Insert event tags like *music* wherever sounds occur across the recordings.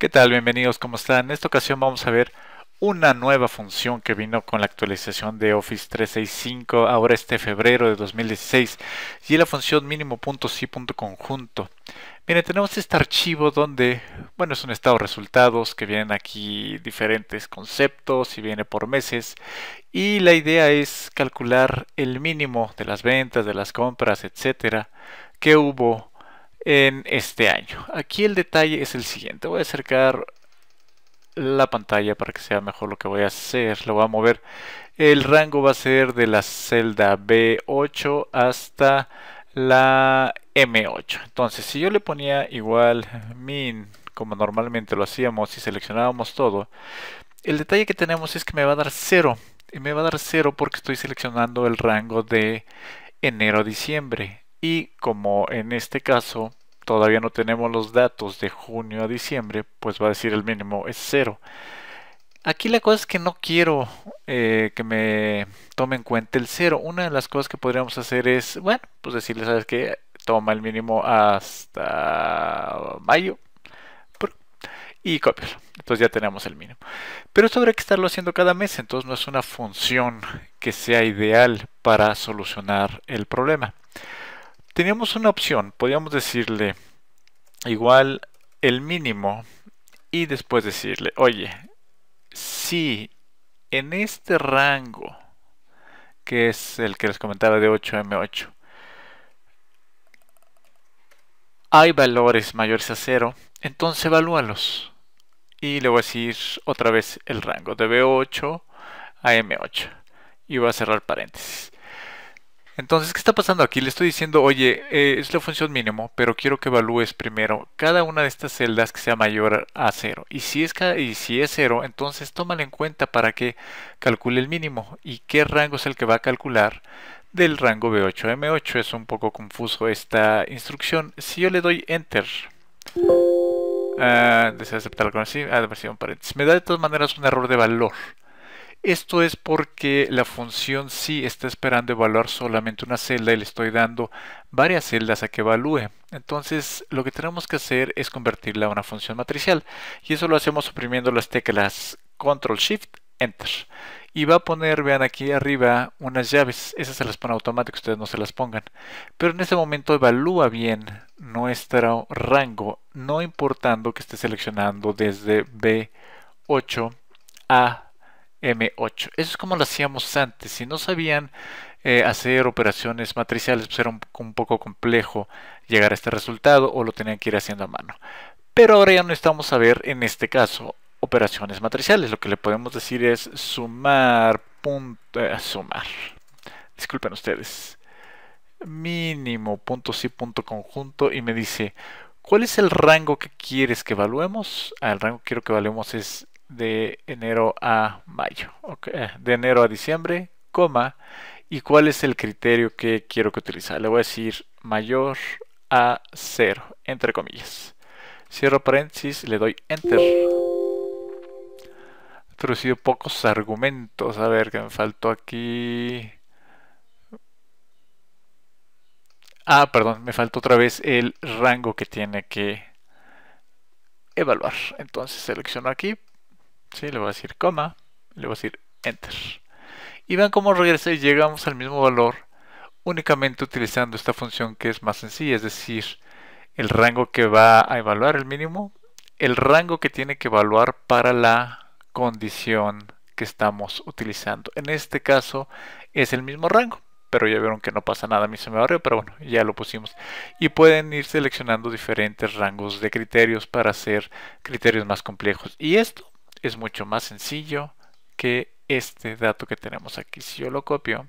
¿Qué tal? Bienvenidos, ¿cómo están? En esta ocasión vamos a ver una nueva función que vino con la actualización de Office 365 ahora este febrero de 2016 y es la función mínimo.si.conjunto. Miren, tenemos este archivo donde, bueno, es un estado de resultados que vienen aquí diferentes conceptos y viene por meses y la idea es calcular el mínimo de las ventas, de las compras, etcétera, que hubo en este año. Aquí el detalle es el siguiente. Voy a acercar la pantalla para que sea mejor lo que voy a hacer. Lo voy a mover. El rango va a ser de la celda B8 hasta la M8. Entonces, si yo le ponía igual min, como normalmente lo hacíamos, y seleccionábamos todo, el detalle que tenemos es que me va a dar 0. Y me va a dar 0 porque estoy seleccionando el rango de enero a diciembre. Y como en este caso todavía no tenemos los datos de junio a diciembre, pues va a decir el mínimo es cero. Aquí la cosa es que no quiero eh, que me tome en cuenta el cero. Una de las cosas que podríamos hacer es, bueno, pues decirle, ¿sabes qué? Toma el mínimo hasta mayo y copiarlo. Entonces ya tenemos el mínimo. Pero esto habrá que estarlo haciendo cada mes, entonces no es una función que sea ideal para solucionar el problema teníamos una opción, podíamos decirle igual el mínimo y después decirle, oye, si en este rango, que es el que les comentaba de 8M8, hay valores mayores a cero entonces evalúalos. Y le voy a decir otra vez el rango de B8 a M8. Y voy a cerrar paréntesis. Entonces, ¿qué está pasando aquí? Le estoy diciendo, oye, eh, es la función mínimo, pero quiero que evalúes primero cada una de estas celdas que sea mayor a cero. Y si es, y si es 0, entonces tómala en cuenta para que calcule el mínimo. ¿Y qué rango es el que va a calcular? Del rango B8 M8. Es un poco confuso esta instrucción. Si yo le doy Enter... Ah, desea aceptar la conversión. Ah, versión paréntesis. Me da de todas maneras un error de valor. Esto es porque la función si está esperando evaluar solamente una celda y le estoy dando varias celdas a que evalúe. Entonces lo que tenemos que hacer es convertirla a una función matricial y eso lo hacemos suprimiendo las teclas Control Shift Enter. Y va a poner, vean aquí arriba, unas llaves. Esas se las pone automático, ustedes no se las pongan. Pero en ese momento evalúa bien nuestro rango, no importando que esté seleccionando desde B8 a M8. Eso es como lo hacíamos antes. Si no sabían eh, hacer operaciones matriciales, pues era un, poco complejo llegar a este resultado o lo tenían que ir haciendo a mano. Pero ahora ya no estamos a ver en este caso operaciones matriciales. Lo que le podemos decir es sumar, punto, eh, sumar. Disculpen ustedes. Mínimo, punto sí, punto conjunto. Y me dice, ¿cuál es el rango que quieres que evaluemos? Ah, el rango que quiero que evaluemos es de enero a mayo, eh, de enero a diciembre, coma, y cuál es el criterio que quiero que utilizar. Le voy a decir mayor a cero, entre comillas. Cierro paréntesis, le doy enter. He traducido pocos argumentos, a ver que me faltó aquí. Ah, perdón, me faltó otra vez el rango que tiene que evaluar. Entonces selecciono aquí, sí, le voy a decir coma le voy a decir Enter. Y vean cómo regresa y llegamos al mismo valor únicamente utilizando esta función que es más sencilla, es decir, el rango que va a evaluar el mínimo, el rango que tiene que evaluar para la condición que estamos utilizando. En este caso es el mismo rango, pero ya vieron que no pasa nada, a mí se me arriba, pero bueno, ya lo pusimos. Y pueden ir seleccionando diferentes rangos de criterios para hacer criterios más complejos. Y esto es mucho más sencillo que este dato que tenemos aquí. Si yo lo copio,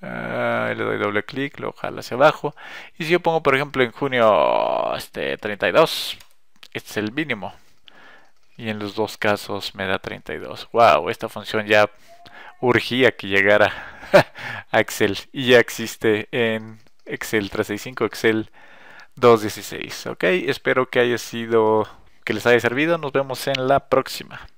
ah, le doy doble clic, lo jalo hacia abajo. Y si yo pongo, por ejemplo, en junio este 32, este es el mínimo. Y en los dos casos me da 32. ¡Wow! Esta función ya urgía que llegara *laughs* a Excel. Y ya existe en Excel 365, Excel 216. Ok, espero que haya sido, que les haya servido. Nos vemos en la próxima.